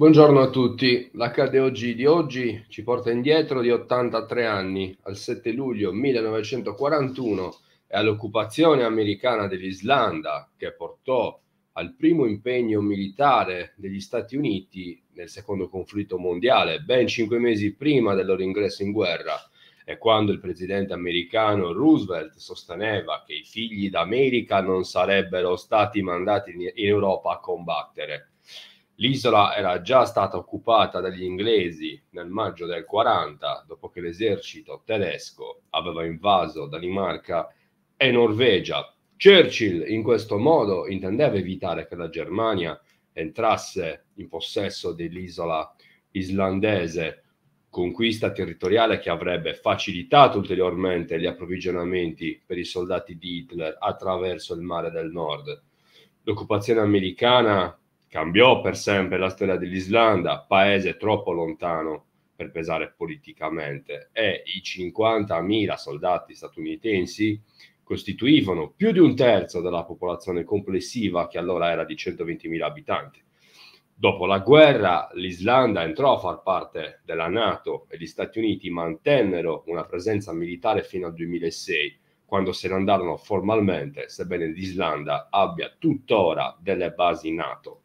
Buongiorno a tutti. L'HDOG di oggi ci porta indietro di 83 anni, al 7 luglio 1941 e all'occupazione americana dell'Islanda che portò al primo impegno militare degli Stati Uniti nel secondo conflitto mondiale, ben cinque mesi prima del loro ingresso in guerra e quando il presidente americano Roosevelt sosteneva che i figli d'America non sarebbero stati mandati in Europa a combattere. L'isola era già stata occupata dagli inglesi nel maggio del 40, dopo che l'esercito tedesco aveva invaso Danimarca e Norvegia. Churchill in questo modo intendeva evitare che la Germania entrasse in possesso dell'isola islandese, conquista territoriale che avrebbe facilitato ulteriormente gli approvvigionamenti per i soldati di Hitler attraverso il mare del nord. L'occupazione americana Cambiò per sempre la storia dell'Islanda, paese troppo lontano per pesare politicamente, e i 50.000 soldati statunitensi costituivano più di un terzo della popolazione complessiva, che allora era di 120.000 abitanti. Dopo la guerra l'Islanda entrò a far parte della Nato e gli Stati Uniti mantennero una presenza militare fino al 2006, quando se ne andarono formalmente, sebbene l'Islanda abbia tuttora delle basi Nato.